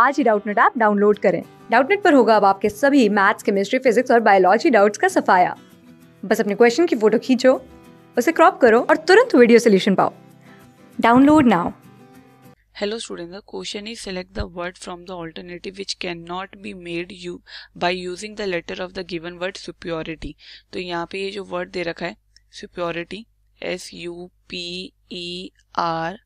आज ही Doubtnut app download करें डाउटनेट पर होगा अब आपके सभी मैथ्स केमिस्ट्री फिजिक्स और बायोलॉजी डाउट्स का सफाया बस अपने क्वेश्चन की फोटो खींचो उसे क्रॉप करो और तुरंत वीडियो सोल्यूशन पाओ download now hello student the question is select the word from the alternative which can not be made you by using the letter of the given word superiority तो यहाँ पे ये जो word दे रखा है superiority S U P E R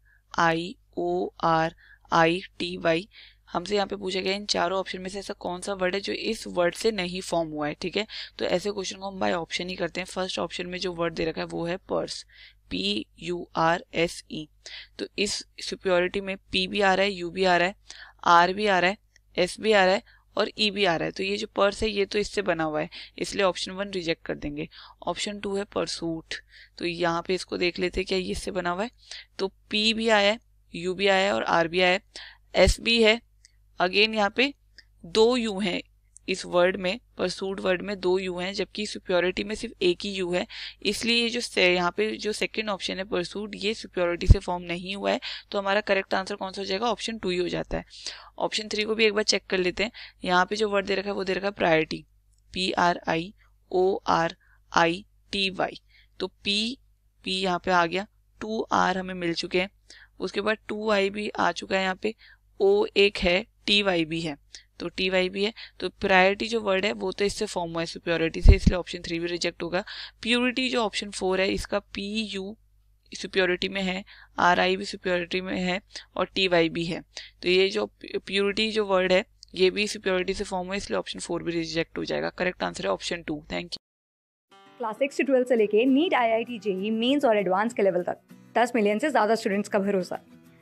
I O R I T Y हमसे यहाँ पे पूछा गया इन चारों ऑप्शन में से ऐसा कौन सा वर्ड है जो इस वर्ड से नहीं फॉर्म हुआ है ठीक है तो ऐसे क्वेश्चन को हम बाय ऑप्शन ही करते हैं फर्स्ट ऑप्शन में जो वर्ड दे रखा है वो है purse P U R S E तो इस सुप्योरिटी में पी भी आ रहा है यू भी आ रहा है आर भी आ रहा है एस भी आ रहा है और ई e भी आ रहा है तो ये जो पर्स है ये तो इससे बना हुआ है इसलिए ऑप्शन वन रिजेक्ट कर देंगे ऑप्शन टू है परसूट तो यहाँ पे इसको देख लेते हैं क्या ये इससे बना हुआ है तो पी भी आया है यू भी आया है और आर भी आया है एस भी है अगेन यहाँ पे दो यू हैं इस वर्ड में परसूड वर्ड में दो यू हैं जबकि सुप्योरिटी में सिर्फ एक ही यू है इसलिए ये जो यहाँ पे जो सेकंड ऑप्शन है परसूड ये सुप्योरिटी से फॉर्म नहीं हुआ है तो हमारा करेक्ट आंसर कौन सा हो जाएगा ऑप्शन टू ही हो जाता है ऑप्शन थ्री को भी एक बार चेक कर लेते हैं यहाँ पे जो वर्ड दे रखा है वो दे रखा है priority P R I O R I T Y तो पी पी यहाँ पे आ गया टू आर हमें मिल चुके हैं उसके बाद टू आई भी आ चुका है यहाँ पे ओ एक है टी वाई भी है तो टी वाई भी है तो प्रायोरिटी जो वर्ड है वो तो इससे फॉर्म हुआ है सुप्योरिटी से इसलिए ऑप्शन थ्री भी रिजेक्ट होगा प्योरिटी जो ऑप्शन फोर है इसका पी यू सुप्योरिटी में है आर आई भी सुप्योरिटी में है और टी वाई भी है तो ये जो प्योरिटी जो वर्ड है ये भी सुप्योरिटी से फॉर्म हुआ इसलिए ऑप्शन फोर भी रिजेक्ट हो जाएगा करेक्ट आंसर है option two thank you class six से ट्वेल्थ से लेके NEET I I T JEE mains और एडवांस के लेवल तक दस मिलियन से ज़्यादा स्टूडेंट्स का भरोसा